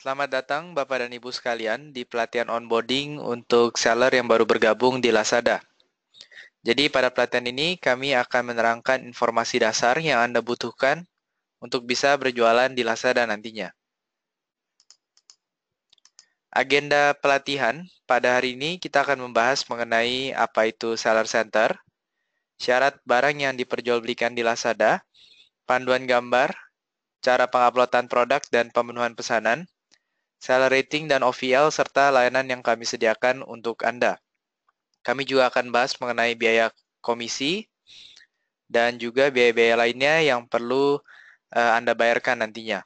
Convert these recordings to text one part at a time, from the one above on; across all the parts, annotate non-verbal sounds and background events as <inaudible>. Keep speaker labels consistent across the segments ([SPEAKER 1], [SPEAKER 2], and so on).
[SPEAKER 1] Selamat datang Bapak dan Ibu sekalian di pelatihan onboarding untuk seller yang baru bergabung di Lazada. Jadi pada pelatihan ini kami akan menerangkan informasi dasar yang Anda butuhkan untuk bisa berjualan di Lazada nantinya. Agenda pelatihan pada hari ini kita akan membahas mengenai apa itu seller center, syarat barang yang diperjualbelikan di Lazada, panduan gambar, cara penguploadan produk dan pemenuhan pesanan, seller rating dan OVL serta layanan yang kami sediakan untuk Anda. Kami juga akan bahas mengenai biaya komisi dan juga biaya-biaya lainnya yang perlu uh, Anda bayarkan nantinya.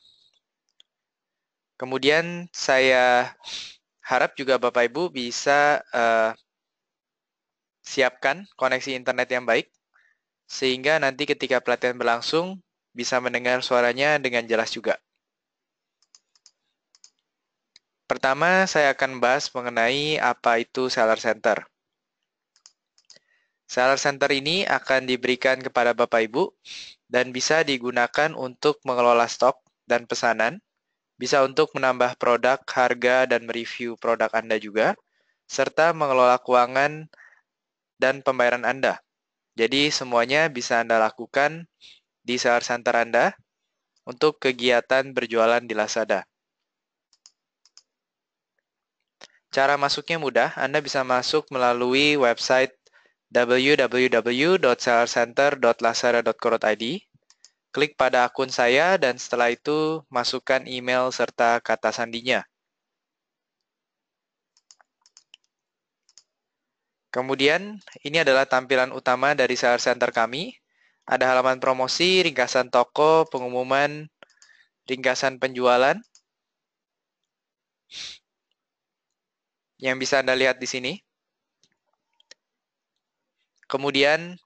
[SPEAKER 1] Kemudian saya harap juga Bapak Ibu bisa uh, siapkan koneksi internet yang baik sehingga nanti ketika pelatihan berlangsung bisa mendengar suaranya dengan jelas juga. Pertama, saya akan bahas mengenai apa itu seller center. Seller center ini akan diberikan kepada Bapak Ibu dan bisa digunakan untuk mengelola stok dan pesanan, bisa untuk menambah produk, harga, dan mereview produk Anda juga, serta mengelola keuangan dan pembayaran Anda. Jadi semuanya bisa Anda lakukan di seller center Anda untuk kegiatan berjualan di Lazada. Cara masuknya mudah, Anda bisa masuk melalui website www.sellercenter.lasara.co.id. Klik pada akun saya dan setelah itu masukkan email serta kata sandinya. Kemudian, ini adalah tampilan utama dari Seller Center kami. Ada halaman promosi, ringkasan toko, pengumuman, ringkasan penjualan yang bisa Anda lihat di sini. Kemudian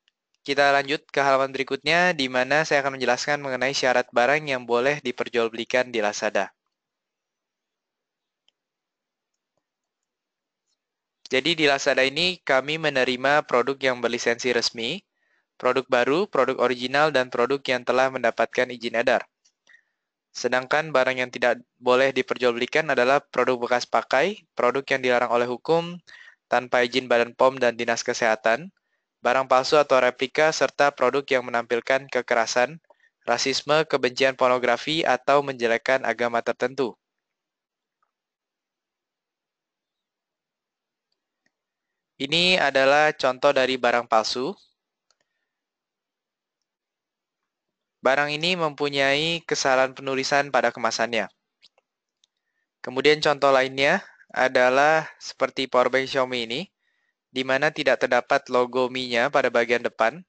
[SPEAKER 1] kita lanjut ke halaman berikutnya di mana saya akan menjelaskan mengenai syarat barang yang boleh diperjualbelikan di Lazada. Jadi di Lazada ini kami menerima produk yang berlisensi resmi, produk baru, produk original, dan produk yang telah mendapatkan izin edar. Sedangkan barang yang tidak boleh diperjualbelikan adalah produk bekas pakai, produk yang dilarang oleh hukum tanpa izin Badan POM dan Dinas Kesehatan, barang palsu atau replika serta produk yang menampilkan kekerasan, rasisme, kebencian pornografi atau menjelekkan agama tertentu. Ini adalah contoh dari barang palsu. Barang ini mempunyai kesalahan penulisan pada kemasannya. Kemudian contoh lainnya adalah seperti powerbank Xiaomi ini, di mana tidak terdapat logo Mi-nya pada bagian depan.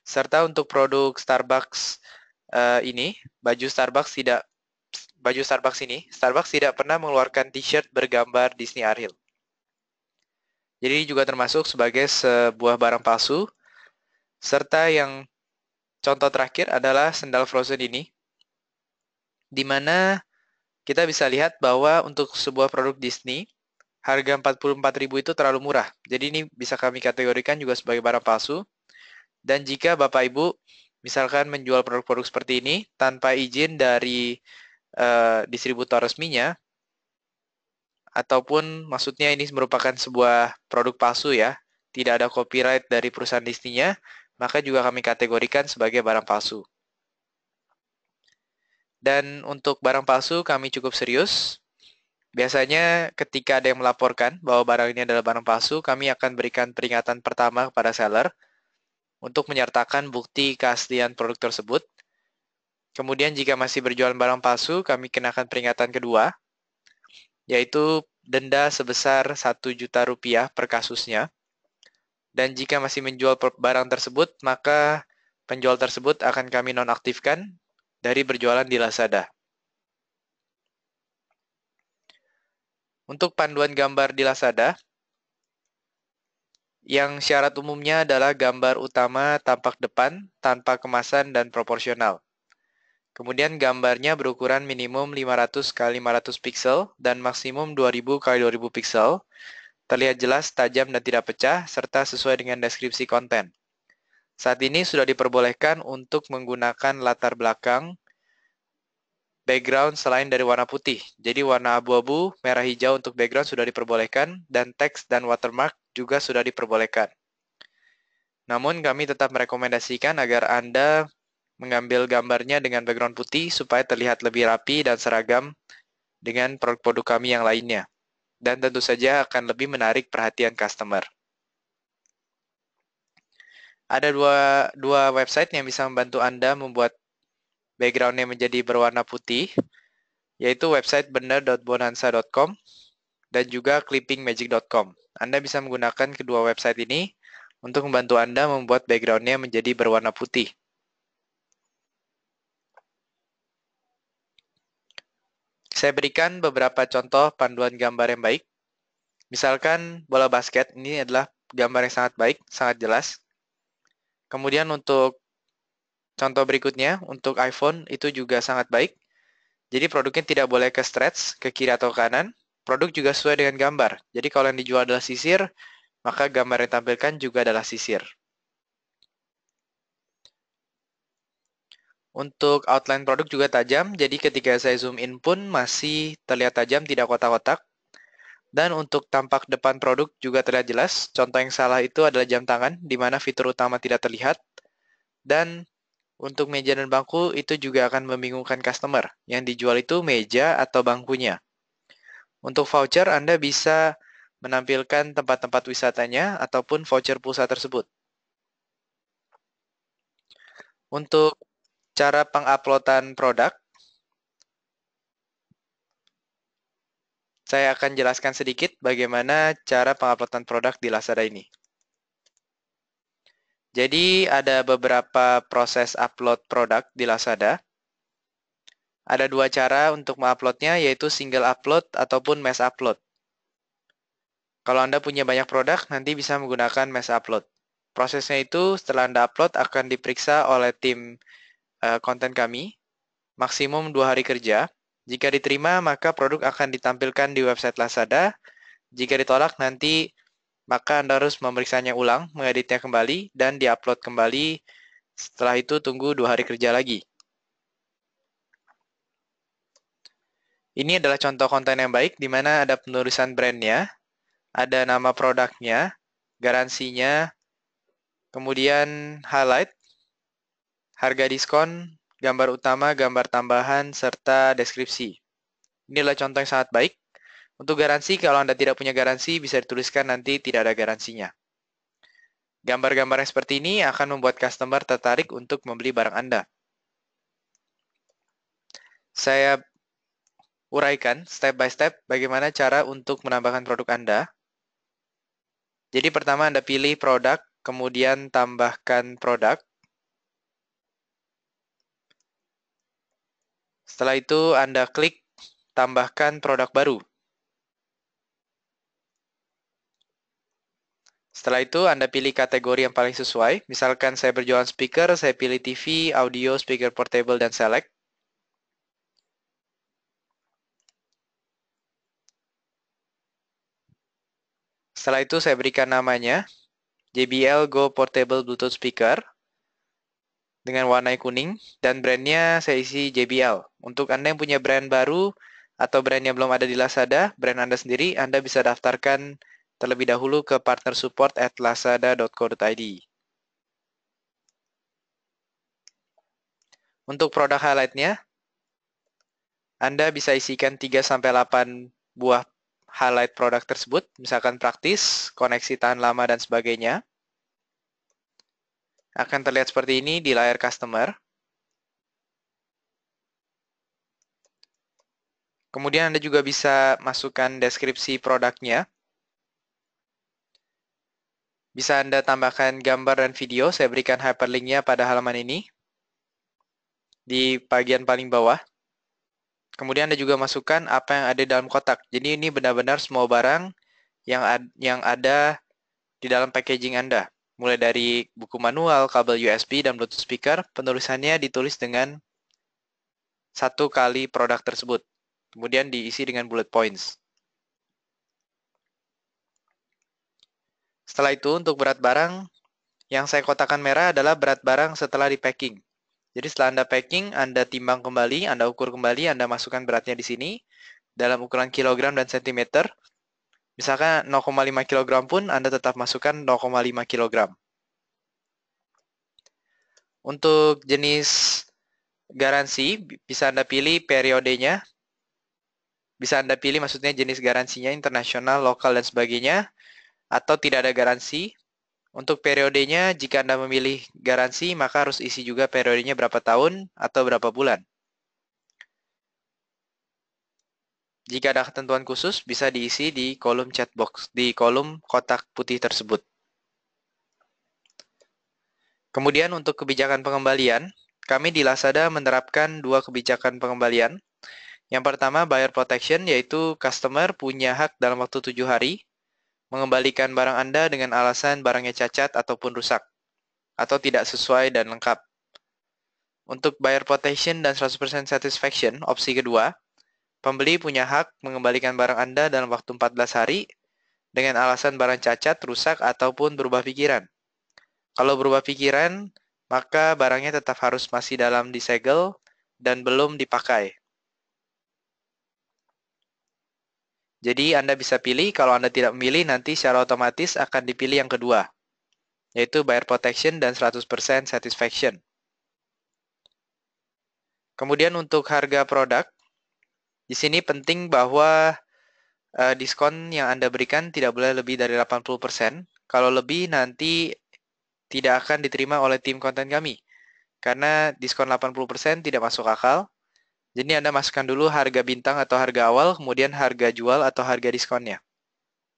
[SPEAKER 1] Serta untuk produk Starbucks uh, ini, baju Starbucks tidak baju Starbucks ini, Starbucks tidak pernah mengeluarkan t-shirt bergambar Disney Ariel. Jadi juga termasuk sebagai sebuah barang palsu serta yang Contoh terakhir adalah sendal frozen ini, di mana kita bisa lihat bahwa untuk sebuah produk Disney, harga 44.000 itu terlalu murah. Jadi ini bisa kami kategorikan juga sebagai barang palsu. Dan jika Bapak Ibu misalkan menjual produk-produk seperti ini tanpa izin dari uh, distributor resminya, ataupun maksudnya ini merupakan sebuah produk palsu ya, tidak ada copyright dari perusahaan Disney-nya, maka juga kami kategorikan sebagai barang palsu. Dan untuk barang palsu kami cukup serius. Biasanya ketika ada yang melaporkan bahwa barang ini adalah barang palsu, kami akan berikan peringatan pertama kepada seller untuk menyertakan bukti keaslian produk tersebut. Kemudian jika masih berjualan barang palsu, kami kenakan peringatan kedua, yaitu denda sebesar 1 juta rupiah per kasusnya dan jika masih menjual barang tersebut, maka penjual tersebut akan kami nonaktifkan dari berjualan di Lazada. Untuk panduan gambar di Lazada, yang syarat umumnya adalah gambar utama tampak depan, tanpa kemasan, dan proporsional. Kemudian gambarnya berukuran minimum 500 x 500 pixel dan maksimum 2000 x 2000 pixel terlihat jelas, tajam, dan tidak pecah, serta sesuai dengan deskripsi konten. Saat ini sudah diperbolehkan untuk menggunakan latar belakang background selain dari warna putih. Jadi warna abu-abu, merah hijau untuk background sudah diperbolehkan, dan teks dan watermark juga sudah diperbolehkan. Namun kami tetap merekomendasikan agar Anda mengambil gambarnya dengan background putih supaya terlihat lebih rapi dan seragam dengan produk-produk kami yang lainnya dan tentu saja akan lebih menarik perhatian customer. Ada dua, dua website yang bisa membantu Anda membuat backgroundnya menjadi berwarna putih, yaitu website bener.bonanza.com dan juga clippingmagic.com. Anda bisa menggunakan kedua website ini untuk membantu Anda membuat backgroundnya menjadi berwarna putih. Saya berikan beberapa contoh panduan gambar yang baik. Misalkan bola basket, ini adalah gambar yang sangat baik, sangat jelas. Kemudian untuk contoh berikutnya, untuk iPhone itu juga sangat baik. Jadi produknya tidak boleh ke stretch, ke kiri atau ke kanan. Produk juga sesuai dengan gambar. Jadi kalau yang dijual adalah sisir, maka gambar yang ditampilkan juga adalah sisir. Untuk outline produk juga tajam, jadi ketika saya zoom in pun masih terlihat tajam, tidak kotak-kotak. Dan untuk tampak depan produk juga terlihat jelas. Contoh yang salah itu adalah jam tangan, di mana fitur utama tidak terlihat. Dan untuk meja dan bangku itu juga akan membingungkan customer. Yang dijual itu meja atau bangkunya. Untuk voucher, Anda bisa menampilkan tempat-tempat wisatanya ataupun voucher pulsa tersebut. Untuk cara penguploadan produk. Saya akan jelaskan sedikit bagaimana cara penguploadan produk di Lazada ini. Jadi ada beberapa proses upload produk di Lazada. Ada dua cara untuk menguploadnya yaitu single upload ataupun mass upload. Kalau Anda punya banyak produk, nanti bisa menggunakan mass upload. Prosesnya itu setelah Anda upload akan diperiksa oleh tim Eh, konten kami, maksimum dua hari kerja. Jika diterima, maka produk akan ditampilkan di website Lazada. Jika ditolak, nanti maka Anda harus memeriksanya ulang, mengeditnya kembali, dan diupload kembali. Setelah itu tunggu dua hari kerja lagi. Ini adalah contoh konten yang baik di mana ada penulisan brandnya, ada nama produknya, garansinya, kemudian highlight, harga diskon, gambar utama, gambar tambahan, serta deskripsi. Inilah contoh yang sangat baik. Untuk garansi, kalau Anda tidak punya garansi, bisa dituliskan nanti tidak ada garansinya. Gambar-gambar yang seperti ini akan membuat customer tertarik untuk membeli barang Anda. Saya uraikan step by step bagaimana cara untuk menambahkan produk Anda. Jadi pertama Anda pilih produk, kemudian tambahkan produk. Setelah itu Anda klik tambahkan produk baru. Setelah itu Anda pilih kategori yang paling sesuai. Misalkan saya berjualan speaker, saya pilih TV, audio, speaker portable, dan select. Setelah itu saya berikan namanya, JBL Go Portable Bluetooth Speaker dengan warna kuning dan brandnya saya isi JBL. Untuk Anda yang punya brand baru atau brand yang belum ada di Lazada, brand Anda sendiri, Anda bisa daftarkan terlebih dahulu ke partner support at lazada.co.id. Untuk produk highlightnya, Anda bisa isikan 3-8 buah highlight produk tersebut, misalkan praktis, koneksi tahan lama, dan sebagainya akan terlihat seperti ini di layar customer. Kemudian Anda juga bisa masukkan deskripsi produknya. Bisa Anda tambahkan gambar dan video, saya berikan hyperlinknya pada halaman ini di bagian paling bawah. Kemudian Anda juga masukkan apa yang ada dalam kotak. Jadi ini benar-benar semua barang yang yang ada di dalam packaging Anda. Mulai dari buku manual, kabel USB, dan Bluetooth speaker, penulisannya ditulis dengan satu kali produk tersebut. Kemudian diisi dengan bullet points. Setelah itu untuk berat barang, yang saya kotakan merah adalah berat barang setelah di packing. Jadi setelah Anda packing, Anda timbang kembali, Anda ukur kembali, Anda masukkan beratnya di sini dalam ukuran kilogram dan sentimeter. Misalkan 0,5 kilogram pun Anda tetap masukkan 0,5 kilogram. Untuk jenis garansi, bisa Anda pilih periodenya. Bisa Anda pilih maksudnya jenis garansinya internasional, lokal, dan sebagainya. Atau tidak ada garansi. Untuk periodenya, jika Anda memilih garansi, maka harus isi juga periodenya berapa tahun atau berapa bulan. Jika ada ketentuan khusus, bisa diisi di kolom chatbox, di kolom kotak putih tersebut. Kemudian untuk kebijakan pengembalian, kami di Lazada menerapkan dua kebijakan pengembalian. Yang pertama, buyer protection, yaitu customer punya hak dalam waktu tujuh hari mengembalikan barang Anda dengan alasan barangnya cacat ataupun rusak, atau tidak sesuai dan lengkap. Untuk buyer protection dan 100% satisfaction, opsi kedua, pembeli punya hak mengembalikan barang Anda dalam waktu 14 hari dengan alasan barang cacat, rusak, ataupun berubah pikiran. Kalau berubah pikiran, maka barangnya tetap harus masih dalam disegel dan belum dipakai. Jadi Anda bisa pilih, kalau Anda tidak memilih nanti secara otomatis akan dipilih yang kedua, yaitu buyer protection dan 100% satisfaction. Kemudian untuk harga produk, di sini penting bahwa uh, diskon yang Anda berikan tidak boleh lebih dari 80%. Kalau lebih nanti tidak akan diterima oleh tim konten kami. Karena diskon 80% tidak masuk akal. Jadi Anda masukkan dulu harga bintang atau harga awal, kemudian harga jual atau harga diskonnya.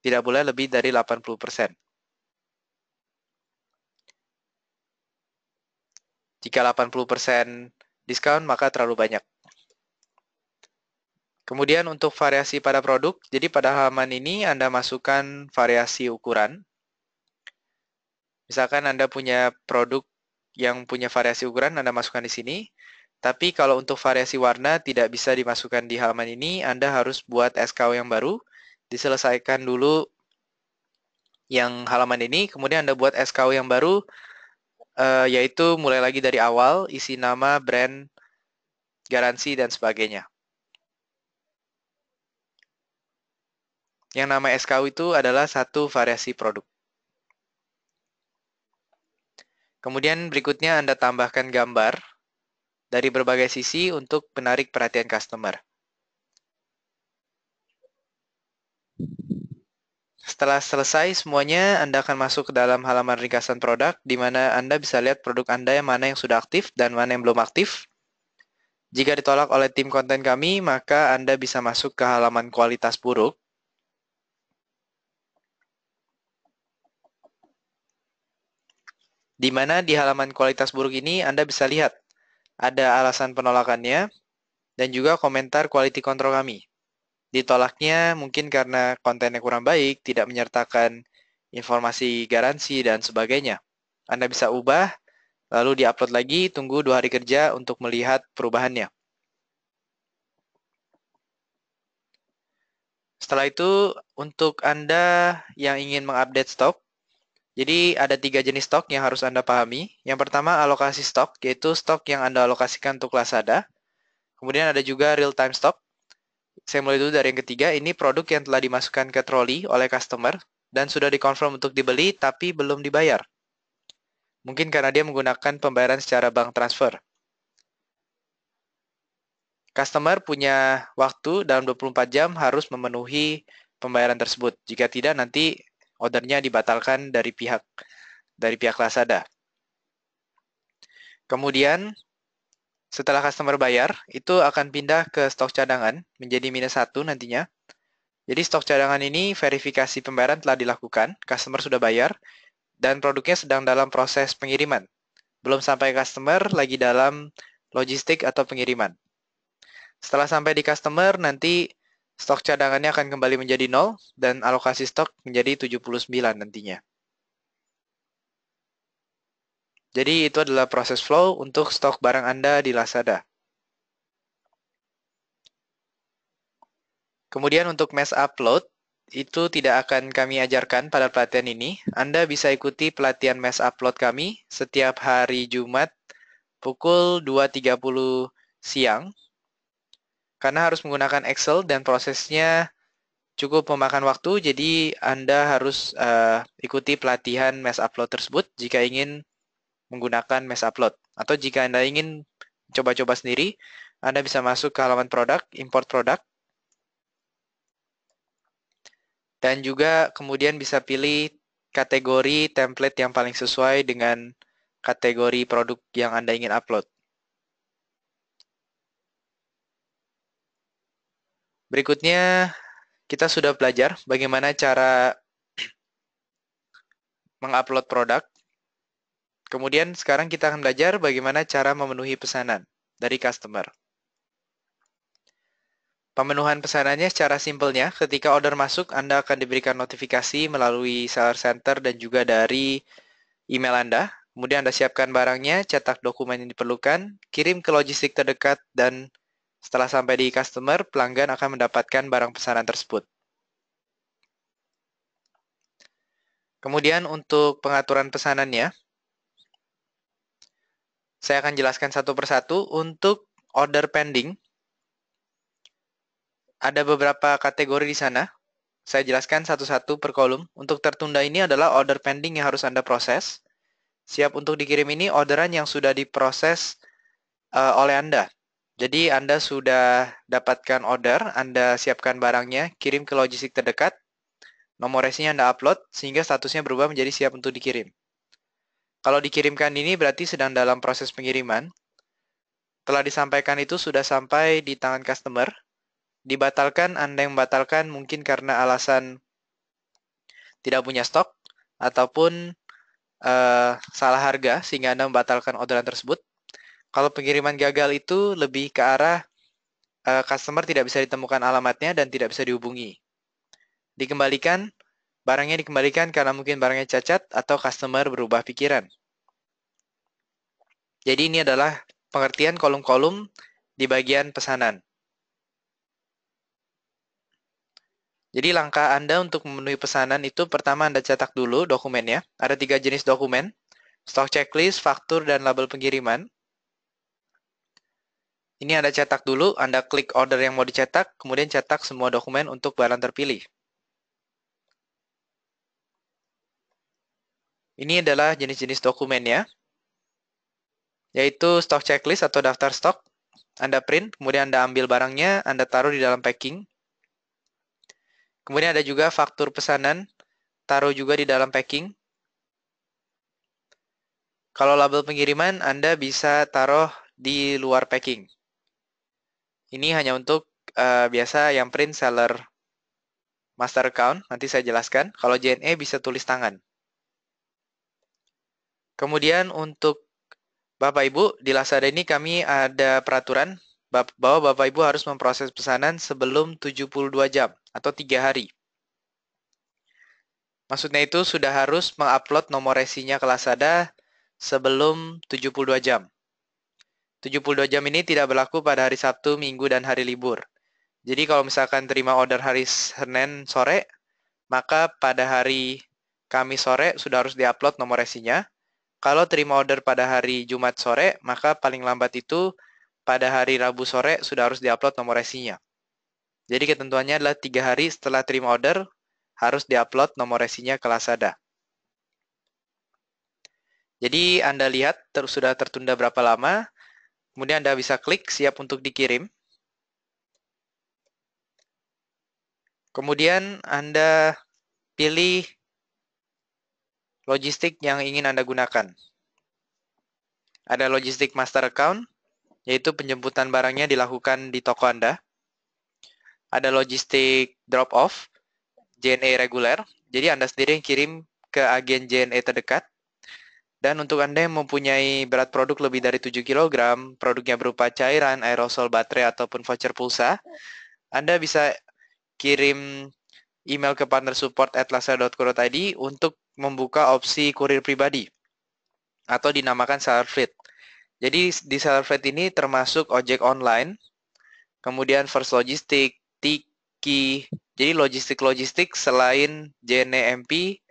[SPEAKER 1] Tidak boleh lebih dari 80%. Jika 80% diskon, maka terlalu banyak. Kemudian untuk variasi pada produk, jadi pada halaman ini Anda masukkan variasi ukuran. Misalkan Anda punya produk yang punya variasi ukuran, Anda masukkan di sini. Tapi kalau untuk variasi warna tidak bisa dimasukkan di halaman ini, Anda harus buat SKU yang baru. Diselesaikan dulu yang halaman ini, kemudian Anda buat SKU yang baru, eh, yaitu mulai lagi dari awal, isi nama, brand, garansi, dan sebagainya. Yang nama SKU itu adalah satu variasi produk. Kemudian berikutnya Anda tambahkan gambar dari berbagai sisi untuk menarik perhatian customer. Setelah selesai semuanya, Anda akan masuk ke dalam halaman ringkasan produk, di mana Anda bisa lihat produk Anda yang mana yang sudah aktif dan mana yang belum aktif. Jika ditolak oleh tim konten kami, maka Anda bisa masuk ke halaman kualitas buruk. Di mana di halaman kualitas buruk ini Anda bisa lihat ada alasan penolakannya, dan juga komentar quality control kami. Ditolaknya mungkin karena kontennya kurang baik, tidak menyertakan informasi garansi, dan sebagainya. Anda bisa ubah, lalu diupload lagi, tunggu dua hari kerja untuk melihat perubahannya. Setelah itu, untuk Anda yang ingin mengupdate stok, jadi ada tiga jenis stok yang harus Anda pahami. Yang pertama alokasi stok, yaitu stok yang Anda alokasikan untuk Lazada. Kemudian ada juga real-time stok. Saya mulai dulu dari yang ketiga, ini produk yang telah dimasukkan ke troli oleh customer dan sudah dikonfirm untuk dibeli tapi belum dibayar. Mungkin karena dia menggunakan pembayaran secara bank transfer. Customer punya waktu dalam 24 jam harus memenuhi pembayaran tersebut. Jika tidak, nanti ordernya dibatalkan dari pihak dari pihak Lazada. Kemudian setelah customer bayar, itu akan pindah ke stok cadangan menjadi minus satu nantinya. Jadi stok cadangan ini verifikasi pembayaran telah dilakukan, customer sudah bayar, dan produknya sedang dalam proses pengiriman. Belum sampai customer, lagi dalam logistik atau pengiriman. Setelah sampai di customer, nanti Stok cadangannya akan kembali menjadi nol dan alokasi stok menjadi 79 nantinya. Jadi itu adalah proses flow untuk stok barang Anda di Lazada. Kemudian untuk mass upload, itu tidak akan kami ajarkan pada pelatihan ini. Anda bisa ikuti pelatihan mass upload kami setiap hari Jumat pukul 2.30 siang karena harus menggunakan Excel dan prosesnya cukup memakan waktu, jadi Anda harus uh, ikuti pelatihan mass upload tersebut jika ingin menggunakan mass upload. Atau jika Anda ingin coba-coba sendiri, Anda bisa masuk ke halaman produk, import produk, dan juga kemudian bisa pilih kategori template yang paling sesuai dengan kategori produk yang Anda ingin upload. Berikutnya kita sudah belajar bagaimana cara mengupload produk. Kemudian sekarang kita akan belajar bagaimana cara memenuhi pesanan dari customer. Pemenuhan pesanannya secara simpelnya, ketika order masuk, Anda akan diberikan notifikasi melalui seller center dan juga dari email Anda. Kemudian Anda siapkan barangnya, cetak dokumen yang diperlukan, kirim ke logistik terdekat, dan setelah sampai di customer, pelanggan akan mendapatkan barang pesanan tersebut. Kemudian untuk pengaturan pesanannya, saya akan jelaskan satu persatu. Untuk order pending, ada beberapa kategori di sana. Saya jelaskan satu-satu per kolom. Untuk tertunda ini adalah order pending yang harus Anda proses. Siap untuk dikirim ini orderan yang sudah diproses uh, oleh Anda jadi Anda sudah dapatkan order, Anda siapkan barangnya, kirim ke logistik terdekat, nomor resinya Anda upload, sehingga statusnya berubah menjadi siap untuk dikirim. Kalau dikirimkan ini berarti sedang dalam proses pengiriman. Telah disampaikan itu sudah sampai di tangan customer. Dibatalkan, Anda yang membatalkan mungkin karena alasan tidak punya stok, ataupun uh, salah harga sehingga Anda membatalkan orderan tersebut. Kalau pengiriman gagal itu lebih ke arah uh, customer tidak bisa ditemukan alamatnya dan tidak bisa dihubungi. Dikembalikan, barangnya dikembalikan karena mungkin barangnya cacat atau customer berubah pikiran. Jadi ini adalah pengertian kolom-kolom di bagian pesanan. Jadi langkah Anda untuk memenuhi pesanan itu pertama Anda cetak dulu dokumennya. Ada tiga jenis dokumen, stock checklist, faktur, dan label pengiriman. Ini Anda cetak dulu, Anda klik order yang mau dicetak, kemudian cetak semua dokumen untuk barang terpilih. Ini adalah jenis-jenis dokumennya, yaitu stock checklist atau daftar stok. Anda print, kemudian Anda ambil barangnya, Anda taruh di dalam packing. Kemudian ada juga faktur pesanan, taruh juga di dalam packing. Kalau label pengiriman, Anda bisa taruh di luar packing. Ini hanya untuk uh, biasa yang print seller master account, nanti saya jelaskan. Kalau JNE bisa tulis tangan. Kemudian untuk Bapak Ibu, di Lazada ini kami ada peraturan bahwa Bapak Ibu harus memproses pesanan sebelum 72 jam atau tiga hari. Maksudnya itu sudah harus mengupload nomor resinya ke Lazada sebelum 72 jam. 72 jam ini tidak berlaku pada hari Sabtu, Minggu, dan hari libur. Jadi kalau misalkan terima order hari Senin sore, maka pada hari Kamis sore sudah harus diupload nomor resinya. Kalau terima order pada hari Jumat sore, maka paling lambat itu pada hari Rabu sore sudah harus diupload nomor resinya. Jadi ketentuannya adalah tiga hari setelah terima order harus diupload nomor resinya ke Lazada. Jadi Anda lihat terus sudah tertunda berapa lama, Kemudian Anda bisa klik siap untuk dikirim. Kemudian Anda pilih logistik yang ingin Anda gunakan. Ada logistik master account, yaitu penjemputan barangnya dilakukan di toko Anda. Ada logistik drop-off, JNE reguler, jadi Anda sendiri yang kirim ke agen JNE terdekat. Dan untuk Anda yang mempunyai berat produk lebih dari 7 kg, produknya berupa cairan, aerosol, baterai, ataupun voucher pulsa, Anda bisa kirim email ke partner support at partnersupport@lasa.co.id untuk membuka opsi kurir pribadi atau dinamakan seller fleet. Jadi di seller fleet ini termasuk ojek online, kemudian first logistik, tiki, jadi logistik-logistik selain JNMP e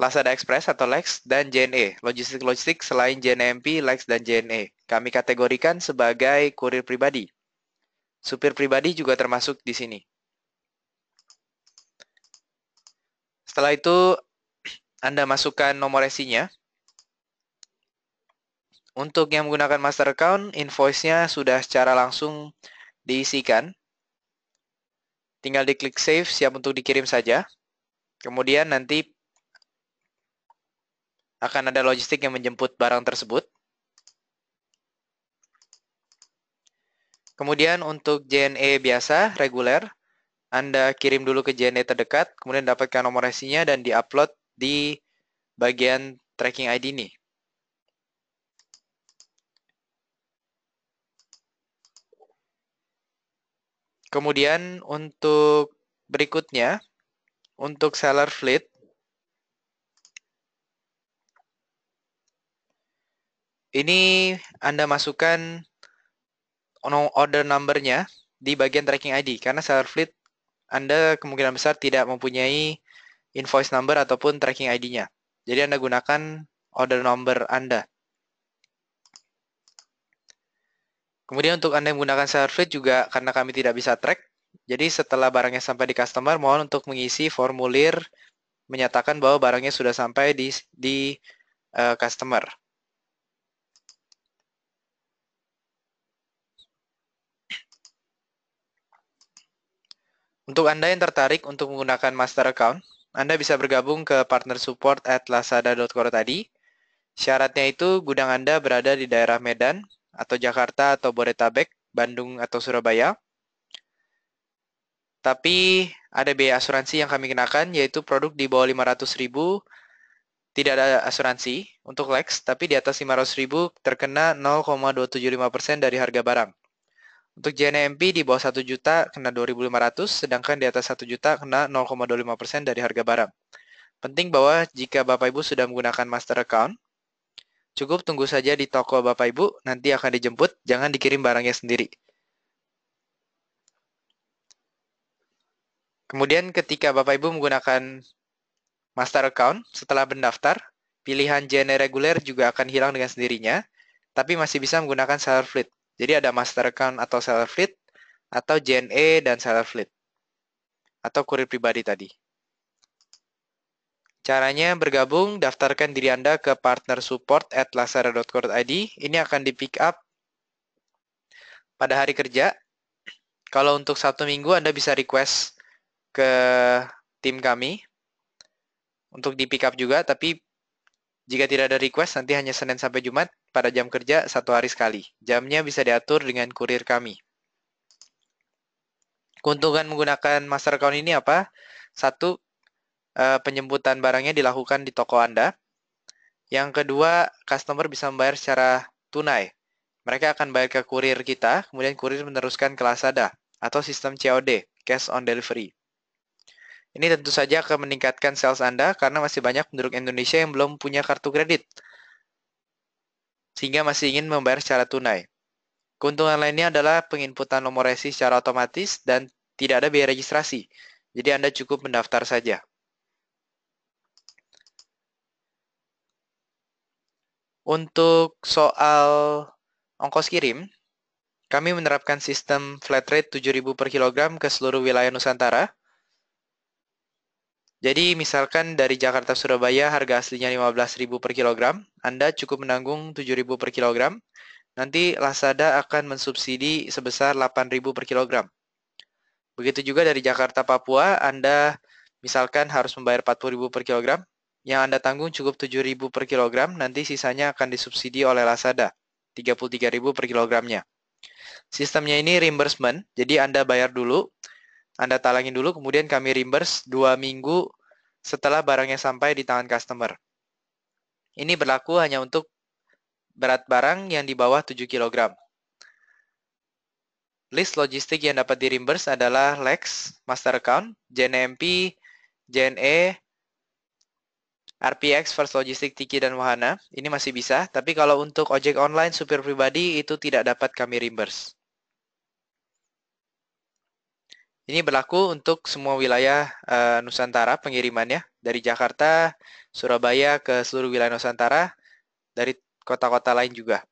[SPEAKER 1] Lazada Express atau Lex, dan JNE, logistik-logistik selain JNMP, e Lex, dan JNE. Kami kategorikan sebagai kurir pribadi. Supir pribadi juga termasuk di sini. Setelah itu, Anda masukkan nomor resinya. Untuk yang menggunakan master account, invoice-nya sudah secara langsung diisikan. Tinggal diklik save, siap untuk dikirim saja. Kemudian nanti akan ada logistik yang menjemput barang tersebut. Kemudian untuk JNE biasa, reguler, Anda kirim dulu ke JNE terdekat, kemudian dapatkan nomor resinya dan di-upload di bagian tracking ID ini. Kemudian untuk berikutnya, untuk seller fleet, Ini Anda masukkan order numbernya di bagian tracking ID karena seller fleet Anda kemungkinan besar tidak mempunyai invoice number ataupun tracking ID-nya. Jadi Anda gunakan order number Anda. Kemudian untuk Anda yang menggunakan seller fleet juga karena kami tidak bisa track, jadi setelah barangnya sampai di customer, mohon untuk mengisi formulir menyatakan bahwa barangnya sudah sampai di, di uh, customer. Untuk Anda yang tertarik untuk menggunakan master account, Anda bisa bergabung ke partner support at lasada.co tadi. Syaratnya itu gudang Anda berada di daerah Medan atau Jakarta atau Boretabek, Bandung atau Surabaya. Tapi ada biaya asuransi yang kami kenakan yaitu produk di bawah 500 ribu tidak ada asuransi untuk Lex, tapi di atas 500 ribu terkena 0,275% dari harga barang. Untuk JNMP di bawah 1 juta kena 2.500, sedangkan di atas 1 juta kena 0,25% dari harga barang. Penting bahwa jika Bapak Ibu sudah menggunakan master account, cukup tunggu saja di toko Bapak Ibu, nanti akan dijemput, jangan dikirim barangnya sendiri. Kemudian ketika Bapak Ibu menggunakan master account, setelah mendaftar, pilihan JNE reguler juga akan hilang dengan sendirinya, tapi masih bisa menggunakan seller Fleet. Jadi ada master account atau seller fleet, atau JNE dan seller fleet, atau kurir pribadi tadi. Caranya bergabung, daftarkan diri Anda ke partner support at lasara.co.id. Ini akan di pick up pada hari kerja. Kalau untuk Sabtu Minggu, Anda bisa request ke tim kami untuk di pick up juga, tapi jika tidak ada request, nanti hanya Senin sampai Jumat pada jam kerja satu hari sekali. Jamnya bisa diatur dengan kurir kami. Keuntungan menggunakan master account ini apa? Satu, eh, penyebutan barangnya dilakukan di toko Anda. Yang kedua, customer bisa membayar secara tunai. Mereka akan bayar ke kurir kita, kemudian kurir meneruskan ke Lazada atau sistem COD, cash on delivery. Ini tentu saja akan meningkatkan sales Anda karena masih banyak penduduk Indonesia yang belum punya kartu kredit sehingga masih ingin membayar secara tunai. Keuntungan lainnya adalah penginputan nomor resi secara otomatis dan tidak ada biaya registrasi. Jadi Anda cukup mendaftar saja. Untuk soal ongkos kirim, kami menerapkan sistem flat rate 7.000 per kilogram ke seluruh wilayah Nusantara jadi misalkan dari Jakarta Surabaya harga aslinya 15.000 per kilogram, Anda cukup menanggung 7.000 per kilogram. Nanti Lazada akan mensubsidi sebesar 8.000 per kilogram. Begitu juga dari Jakarta Papua, Anda misalkan harus membayar 40.000 per kilogram, yang Anda tanggung cukup 7.000 per kilogram, nanti sisanya akan disubsidi oleh Lazada, 33.000 per kilogramnya. Sistemnya ini reimbursement, jadi Anda bayar dulu, anda talangin dulu, kemudian kami reimburse dua minggu setelah barangnya sampai di tangan customer. Ini berlaku hanya untuk berat barang yang di bawah 7 kg. List logistik yang dapat di reimburse adalah Lex, Master Account, JNMP, JNE, RPX, First Logistik, Tiki, dan Wahana. Ini masih bisa, tapi kalau untuk ojek online, supir pribadi, itu tidak dapat kami reimburse. Ini berlaku untuk semua wilayah uh, Nusantara pengirimannya dari Jakarta, Surabaya ke seluruh wilayah Nusantara, dari kota-kota lain juga.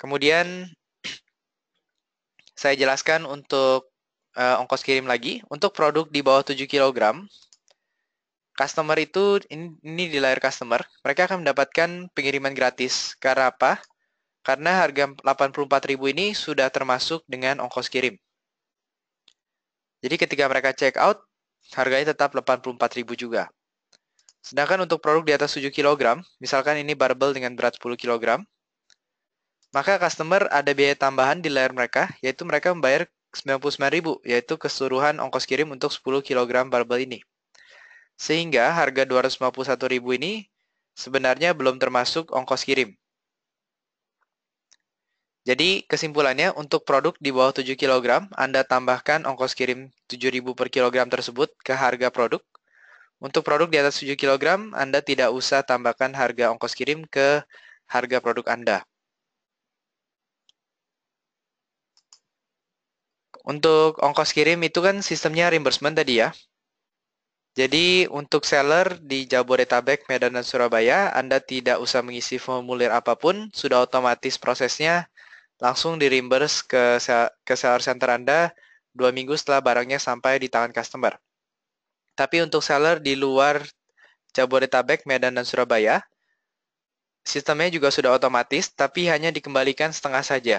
[SPEAKER 1] Kemudian <clears throat> saya jelaskan untuk uh, ongkos kirim lagi. Untuk produk di bawah 7 kg, customer itu ini, ini di layar customer, mereka akan mendapatkan pengiriman gratis. Karena apa? Karena harga 84.000 ini sudah termasuk dengan ongkos kirim. Jadi ketika mereka check out, harganya tetap 84.000 juga. Sedangkan untuk produk di atas 7 kg, misalkan ini barbel dengan berat 10 kg, maka customer ada biaya tambahan di layar mereka, yaitu mereka membayar 99.000, yaitu keseluruhan ongkos kirim untuk 10 kg barbel ini. Sehingga harga 251.000 ini sebenarnya belum termasuk ongkos kirim. Jadi kesimpulannya untuk produk di bawah 7 kg, Anda tambahkan ongkos kirim 7.000 per kilogram tersebut ke harga produk. Untuk produk di atas 7 kg, Anda tidak usah tambahkan harga ongkos kirim ke harga produk Anda. Untuk ongkos kirim itu kan sistemnya reimbursement tadi ya. Jadi untuk seller di Jabodetabek, Medan, dan Surabaya, Anda tidak usah mengisi formulir apapun, sudah otomatis prosesnya langsung di reimburse ke, ke seller center Anda dua minggu setelah barangnya sampai di tangan customer. Tapi untuk seller di luar Jabodetabek, Medan, dan Surabaya, sistemnya juga sudah otomatis, tapi hanya dikembalikan setengah saja.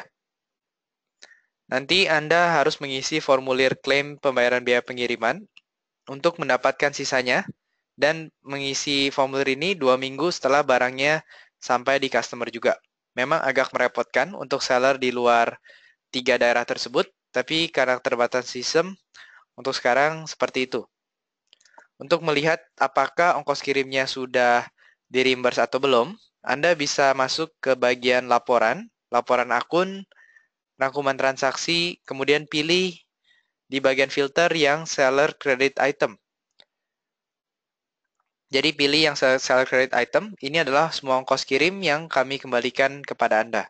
[SPEAKER 1] Nanti Anda harus mengisi formulir klaim pembayaran biaya pengiriman untuk mendapatkan sisanya dan mengisi formulir ini dua minggu setelah barangnya sampai di customer juga memang agak merepotkan untuk seller di luar tiga daerah tersebut, tapi karena terbatas sistem, untuk sekarang seperti itu. Untuk melihat apakah ongkos kirimnya sudah di reimburse atau belum, Anda bisa masuk ke bagian laporan, laporan akun, rangkuman transaksi, kemudian pilih di bagian filter yang seller credit item. Jadi pilih yang seller credit item. Ini adalah semua ongkos kirim yang kami kembalikan kepada Anda.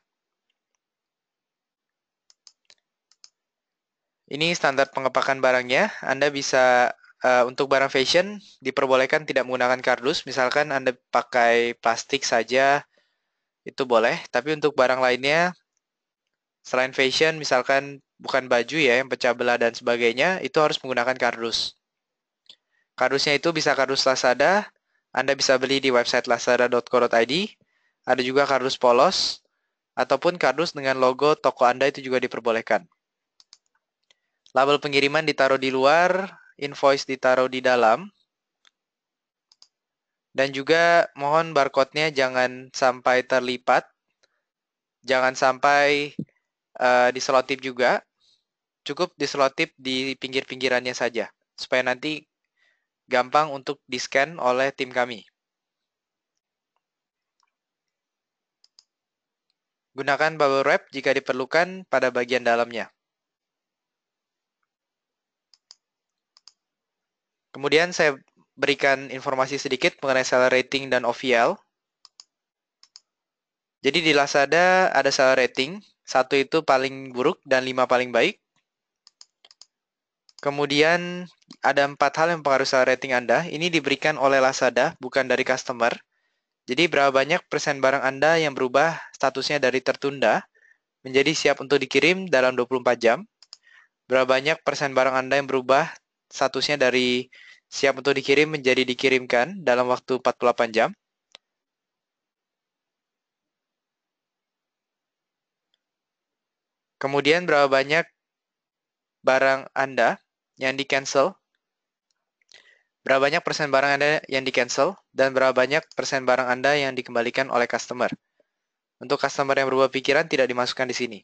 [SPEAKER 1] Ini standar pengepakan barangnya. Anda bisa uh, untuk barang fashion diperbolehkan tidak menggunakan kardus. Misalkan Anda pakai plastik saja itu boleh. Tapi untuk barang lainnya selain fashion misalkan bukan baju ya yang pecah belah dan sebagainya itu harus menggunakan kardus. Kardusnya itu bisa kardus Lazada, Anda bisa beli di website lazada.co.id. Ada juga kardus polos, ataupun kardus dengan logo toko Anda itu juga diperbolehkan. Label pengiriman ditaruh di luar, invoice ditaruh di dalam, dan juga mohon barcode-nya jangan sampai terlipat, jangan sampai uh, diselotip juga, cukup diselotip di pinggir-pinggirannya saja, supaya nanti gampang untuk di-scan oleh tim kami. Gunakan bubble wrap jika diperlukan pada bagian dalamnya. Kemudian saya berikan informasi sedikit mengenai seller rating dan OVL. Jadi di Lazada ada seller rating, satu itu paling buruk dan lima paling baik. Kemudian ada empat hal yang pengaruh soal rating Anda. Ini diberikan oleh Lazada, bukan dari customer. Jadi berapa banyak persen barang Anda yang berubah statusnya dari tertunda menjadi siap untuk dikirim dalam 24 jam. Berapa banyak persen barang Anda yang berubah statusnya dari siap untuk dikirim menjadi dikirimkan dalam waktu 48 jam. Kemudian berapa banyak barang Anda yang di cancel, berapa banyak persen barang Anda yang di cancel, dan berapa banyak persen barang Anda yang dikembalikan oleh customer. Untuk customer yang berubah pikiran tidak dimasukkan di sini.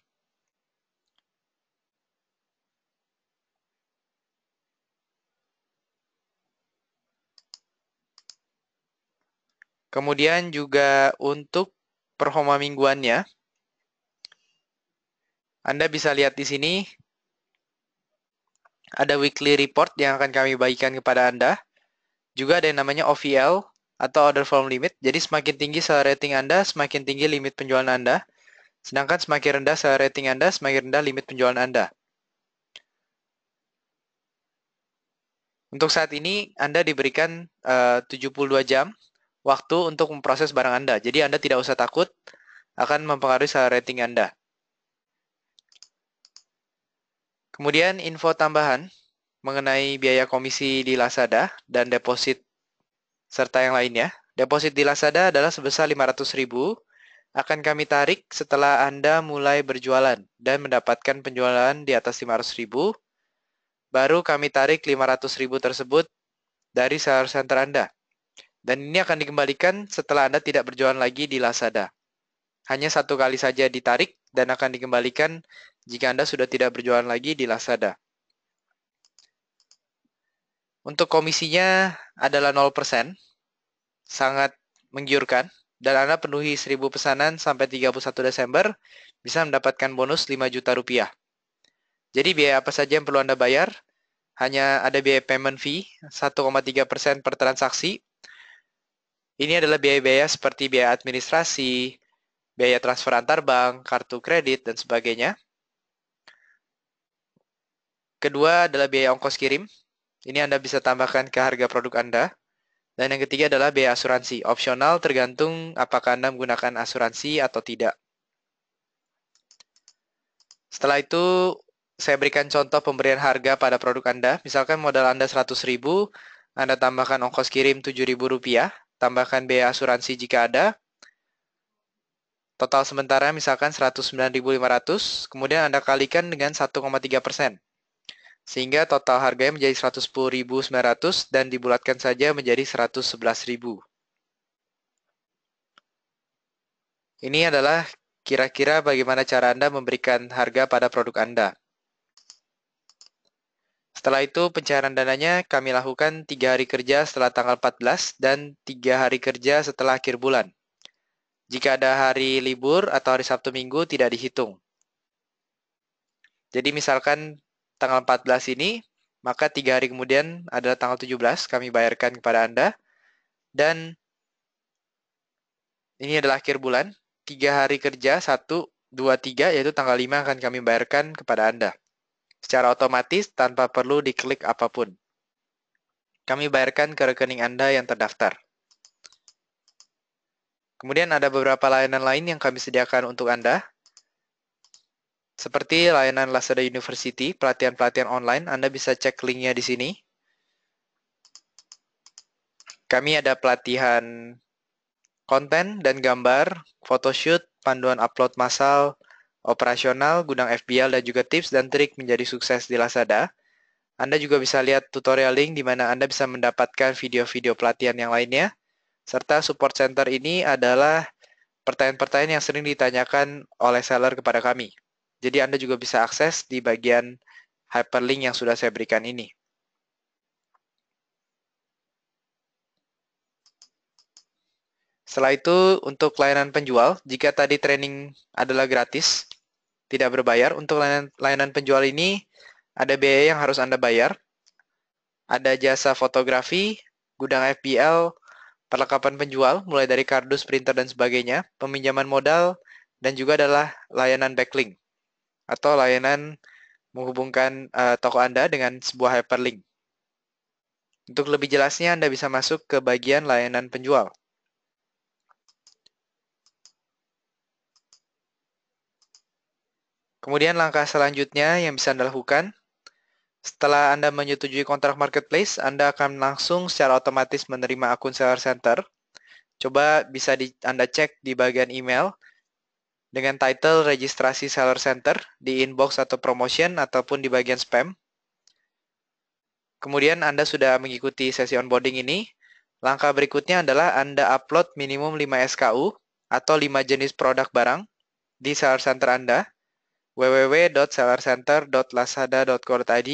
[SPEAKER 1] Kemudian juga untuk performa mingguannya, Anda bisa lihat di sini ada weekly report yang akan kami bagikan kepada Anda. Juga ada yang namanya OVL atau order Form limit. Jadi semakin tinggi sell rating Anda, semakin tinggi limit penjualan Anda. Sedangkan semakin rendah sell rating Anda, semakin rendah limit penjualan Anda. Untuk saat ini Anda diberikan eh, uh, 72 jam waktu untuk memproses barang Anda. Jadi Anda tidak usah takut akan mempengaruhi sell rating Anda. Kemudian info tambahan mengenai biaya komisi di Lazada dan deposit serta yang lainnya. Deposit di Lazada adalah sebesar 500.000 akan kami tarik setelah Anda mulai berjualan dan mendapatkan penjualan di atas 500.000. Baru kami tarik 500.000 tersebut dari seller center Anda. Dan ini akan dikembalikan setelah Anda tidak berjualan lagi di Lazada. Hanya satu kali saja ditarik dan akan dikembalikan jika Anda sudah tidak berjualan lagi di Lazada. Untuk komisinya adalah 0%, sangat menggiurkan, dan Anda penuhi 1000 pesanan sampai 31 Desember, bisa mendapatkan bonus 5 juta rupiah. Jadi biaya apa saja yang perlu Anda bayar? Hanya ada biaya payment fee, 1,3% per transaksi. Ini adalah biaya-biaya seperti biaya administrasi, biaya transfer antar bank, kartu kredit, dan sebagainya. Kedua adalah biaya ongkos kirim. Ini Anda bisa tambahkan ke harga produk Anda. Dan yang ketiga adalah biaya asuransi. Opsional tergantung apakah Anda menggunakan asuransi atau tidak. Setelah itu, saya berikan contoh pemberian harga pada produk Anda. Misalkan modal Anda 100 Anda tambahkan ongkos kirim rp ribu rupiah, tambahkan biaya asuransi jika ada, Total sementara misalkan 109.500, kemudian Anda kalikan dengan 1,3 persen. Sehingga total harganya menjadi 110.900 dan dibulatkan saja menjadi 111.000. Ini adalah kira-kira bagaimana cara Anda memberikan harga pada produk Anda. Setelah itu, pencairan dananya kami lakukan tiga hari kerja setelah tanggal 14 dan tiga hari kerja setelah akhir bulan. Jika ada hari libur atau hari Sabtu Minggu tidak dihitung. Jadi misalkan tanggal 14 ini, maka tiga hari kemudian adalah tanggal 17 kami bayarkan kepada Anda. Dan ini adalah akhir bulan, tiga hari kerja, 1, 2, 3, yaitu tanggal 5 akan kami bayarkan kepada Anda. Secara otomatis tanpa perlu diklik apapun. Kami bayarkan ke rekening Anda yang terdaftar. Kemudian ada beberapa layanan lain yang kami sediakan untuk Anda. Seperti layanan Lazada University, pelatihan-pelatihan online, Anda bisa cek linknya di sini. Kami ada pelatihan konten dan gambar, photoshoot, panduan upload massal, operasional, gudang FBL, dan juga tips dan trik menjadi sukses di Lazada. Anda juga bisa lihat tutorial link di mana Anda bisa mendapatkan video-video pelatihan yang lainnya. Serta support center ini adalah pertanyaan-pertanyaan yang sering ditanyakan oleh seller kepada kami. Jadi Anda juga bisa akses di bagian hyperlink yang sudah saya berikan ini. Setelah itu, untuk layanan penjual, jika tadi training adalah gratis, tidak berbayar, untuk layanan, layanan penjual ini ada biaya yang harus Anda bayar. Ada jasa fotografi, gudang FBL, perlengkapan penjual mulai dari kardus, printer, dan sebagainya, peminjaman modal, dan juga adalah layanan backlink atau layanan menghubungkan uh, toko Anda dengan sebuah hyperlink. Untuk lebih jelasnya, Anda bisa masuk ke bagian layanan penjual. Kemudian langkah selanjutnya yang bisa Anda lakukan setelah Anda menyetujui kontrak marketplace, Anda akan langsung secara otomatis menerima akun Seller Center. Coba bisa di, Anda cek di bagian email dengan title registrasi Seller Center di inbox atau promotion ataupun di bagian spam. Kemudian Anda sudah mengikuti sesi onboarding ini. Langkah berikutnya adalah Anda upload minimum 5 SKU atau 5 jenis produk barang di Seller Center Anda www.sellercenter.lazada.co.id.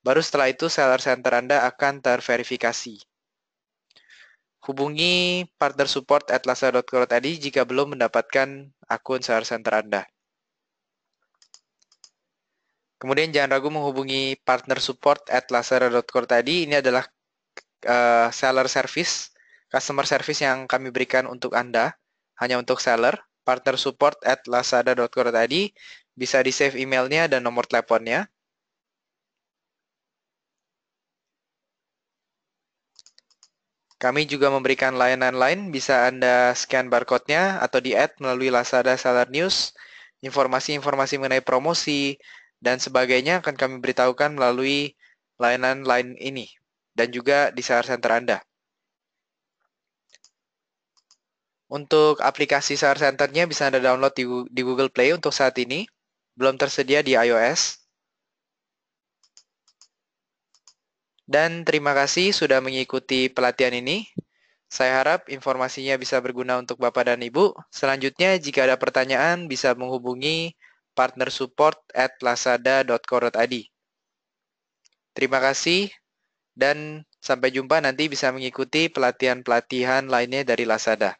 [SPEAKER 1] Baru setelah itu Seller Center Anda akan terverifikasi. Hubungi partner support at lasada.co.id jika belum mendapatkan akun Seller Center Anda. Kemudian jangan ragu menghubungi partner support at lasada.co.id. Ini adalah uh, seller service, customer service yang kami berikan untuk Anda, hanya untuk seller partner support at lazada.co tadi. Bisa di-save emailnya dan nomor teleponnya. Kami juga memberikan layanan lain, bisa Anda scan barcode-nya atau di-add melalui Lazada Seller News. Informasi-informasi mengenai promosi dan sebagainya akan kami beritahukan melalui layanan lain ini dan juga di seller center Anda. Untuk aplikasi Share Center-nya bisa Anda download di, Google Play untuk saat ini. Belum tersedia di iOS. Dan terima kasih sudah mengikuti pelatihan ini. Saya harap informasinya bisa berguna untuk Bapak dan Ibu. Selanjutnya, jika ada pertanyaan, bisa menghubungi partner support at lasada.co.id. Terima kasih dan sampai jumpa nanti bisa mengikuti pelatihan-pelatihan lainnya dari Lazada.